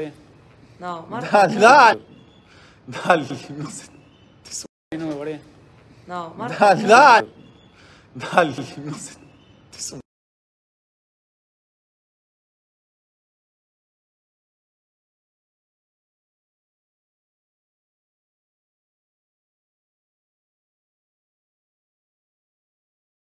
No, Marco. Dale, dale. Dale, no sé. Te no me No, Marco. Dale, dale. Dale, no sé.